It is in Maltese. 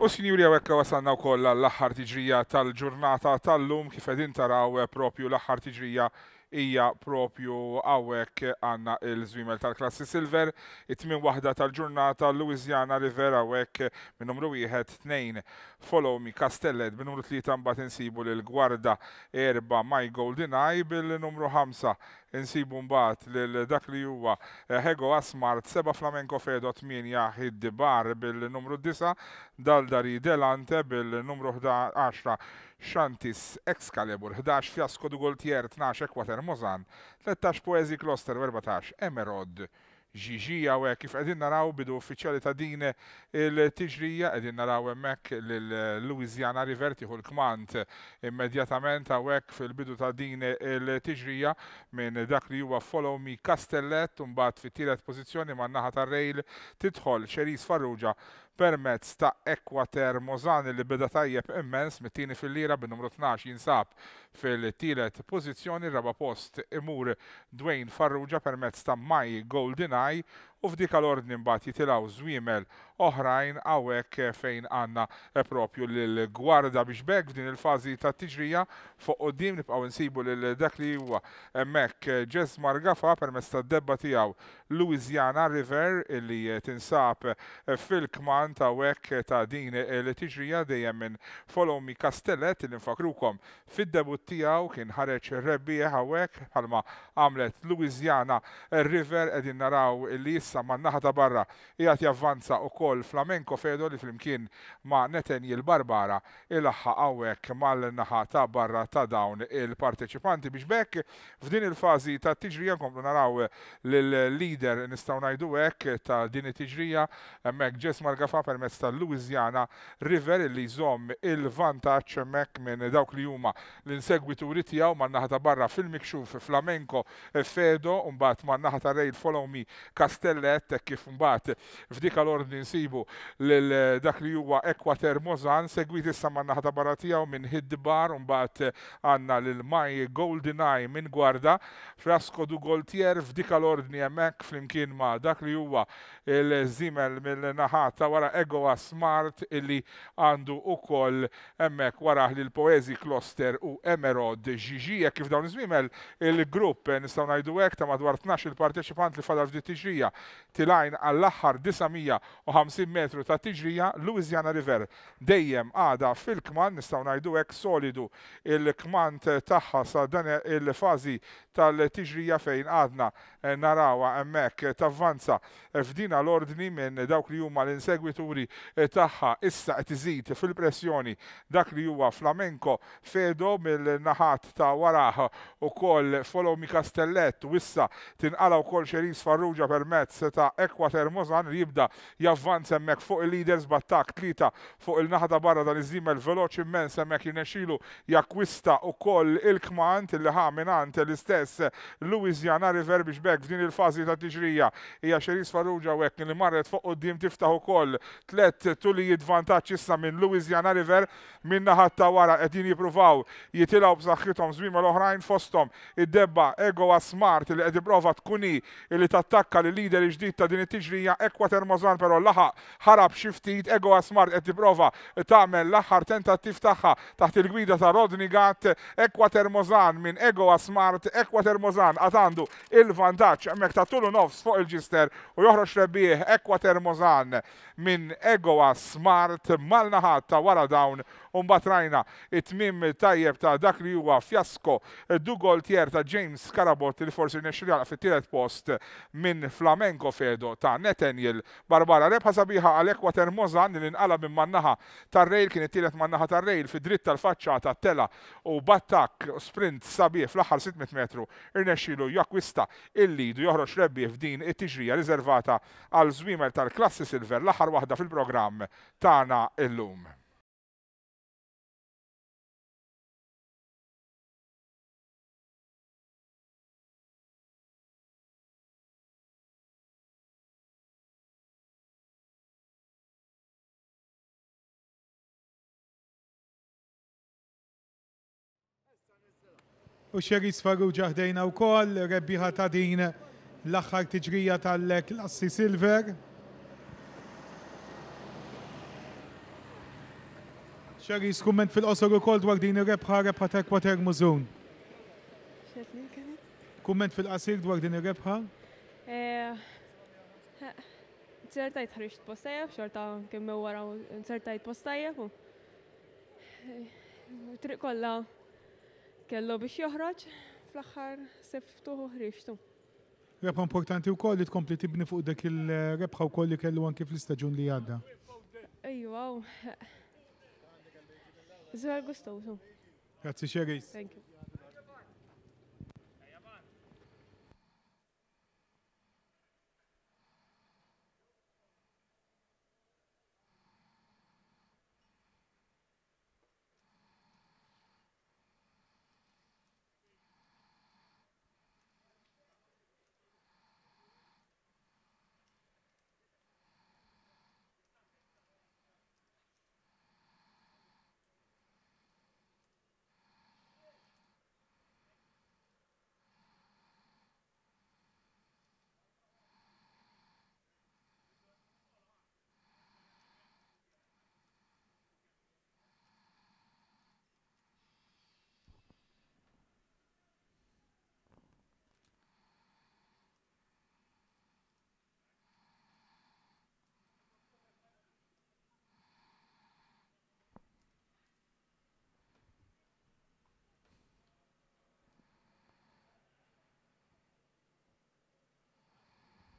U sinjuri għawek wasanna wkoll l-aħħar tiġrija tal-ġurnata tal-lum kif qegħdin taraw eh, propju l-aħħar tiġrija hija propju għawek għanna il-żwimel tal-klassi silver, it-tmin wahda tal-ġurnata Louisiana River għawek minn numru 1-2 Follow Me Castellet minn numru 3 mbagħad insibu lil Gwarda erba' My Golden Eye bil-numru 5 insibu mbagħad lil dak li huwa Hego Asmart seba' Flamenco Fedo 8 Bar bil-numru 9 Daldari Delante bil-numru 11 Shantis Excalibur 11, Fiasco du Goltier 12, Ekwater Mozan 13, poesi Kloster 14, Emerod ġiġija u kif għedin naraw bidu uffiċjali ta' din il-tiġrija, għedin naraw emmek l-Louisiana River tiħu l-kmant immedjatament għawek fil-bidu ta' din il-tiġrija minn dak li huwa Follow Me Castellet, un-bat fit-tielet pozizjoni man naħa ta' rejl titħol ċeris farruġa permezz ta' Ekwater Mozani li bida tajjeb immens mit-tieni fil-lira bin-numru 12 jinsab fil-tielet pożizzjoni raba post imur Dwayne Farrugia permezz ta' Mai Golden Eye u f'dik l-ordni mbagħad jitilgħu żwiemel oħrajn hawnhekk fejn għandna eh, propju lil gwarda biex bekk f'din il-fażi ta' tiġrija fuq qudiem nibqgħu nsibu lil dak li huwa hemmhekk Jess Margafa permezz tad-debba tiegħu Louisiana River illi tinsab fil-kman hawnhekk ta' din il-tiġrija dejjem minn Follow Me Castellet li nfakrukom fid-debut tiegħu kien ħareġ rebbieħ hawnhekk bħalma għamlet Louisiana River qegħdin naraw li issa ma naħa ta' barra jgħat javvanza u kol flamenko fedo li flimkien ma' jil Barbara il-ħa għawek mal-naħa ta' barra ta' dawn il-parteċipanti biex bekk f'din il-fazi ta' tiġrija komplu naraw l-leader nistawnajdu għek hekk ta' din it-tiġrija hemmhekk ġes margafa permezz ta' Louisiana River li jżomm il-vantaġġ Mek minn dawk li huma l-insegwituri tiegħu ma naħa ta' barra fil-mikxuf Flamenko fedo un mbagħad ma naħa ta' Rail Follow Me Castel l-għette kif mbagħad f'dik l-ordni nsibu lil dak li huwa Ekwater Mozan, segwit issa manna ħata barra tiegħu minn Hidbar mbaħt mbagħad għandna lil Maj Eye minn Gwarda, Frasco du Goltier f'dik l-ordni fl flimkien ma dak li huwa il-żimel mill-naħata wara Egoa Smart illi għandu ukoll hemmhekk wara l-poezi Kloster u Emerod Ġiġija kif dawn iżmimel il-grupp nistgħu ngħidu hekk ta' madwar 12 il-parteċipant li fadal f'dittiġija tilajn għall-aħħar 950 metru ta' tiġrija Louisiana River. Dejjem għada fil-kman, nistaw najdu ek solidu il-kmant taħħa sa' dan il-fazi tal-tiġrija fejn għadna eh, narawa emmek tavvanza f'dina l-ordni minn dawk li huma l-insegwituri eh, taħħa issa tiżid fil-pressjoni dak li huwa flamenco fedo mill-naħat ta' waraħ u koll follow mi kastellett wissa tinqala u koll xeris farruġa permezz ta' Ekwater Mozan li jibda javvan semmek fuq il-leaders battak tlita fuq il-naħda barra dan iż-żimel veloċ immens hemmhekk jinexilu jakwista koll il-kmant li ħa minant l-istess Louisiana River biex bek f'din il-fażi ta' tiġrija hija xeris farruġa wek li marret fuq d-dim tiftaħ ukoll tlet tulli jidvantaċ issa minn Louisiana River minn naħat ta' wara qegħdin jippruvaw jitilgħu b'saħħithom żwiema l-oħrajn fosthom id-debba Ego Smart li qed iprova tkuni li tattakka li leader ġdid ta' din it-tiġrija Termozan, pero però laħa ħarab xi ftit ego smart qed tipprova tagħmel l-aħħar tentattiv tagħha taħt il-gwida ta' Rodni Gatt Ekwa Termozan minn ego smart Ekwa Termozan għatandu il-vantaġġ hemmhekk ta' tulu nofs fuq il-ġister u joħroġ rebbieħ Ekwa Termozan minn ego smart mal-naħat ta' wara dawn un batrajna it mim tajjeb ta' dak li huwa fjasko du Tier ta' James Karabot li forsi nexxilja fit-tielet post minn Flamengo Malenko Fedo ta' Netanjil Barbara rebħa sabiħa għal water Mozan li nqala minn mannaħa tar-rejl kien it-tielet mannaħa tar-rejl fi dritt tal ta' tela u battak sprint sabiħ fl-aħħar 600 metru irnexxielu jakwista il-lidu joħroġ rebbieħ f'din it-tiġrija riservata għal żwiemer tal-klassi silver l-aħħar waħda fil-programm tagħna illum. u xerit sfaru ħdejna u koll, rebbiħa ta' din l-axħar tiġrija tal-klassi Silver. Xeris, kumment fil-qosor u koll dwar din rebħa rebħa ta' kwater mużun. Kumment fil-qasir dwar din rebħa? Nsertajt eh, ħriġt postajja, xorta kemm wara nsertajt postajja. Eh, triq kolla kellu biex joħroġ fl-axħar seftuħu ħriġtu. Rebħa importanti u koll li tkompli tibni fuq dak il-rebħa u koll li kellu anki fl istagġun li għadda. Ejwa, Zuħal gustosu. Grazie, Xeris. Thank you.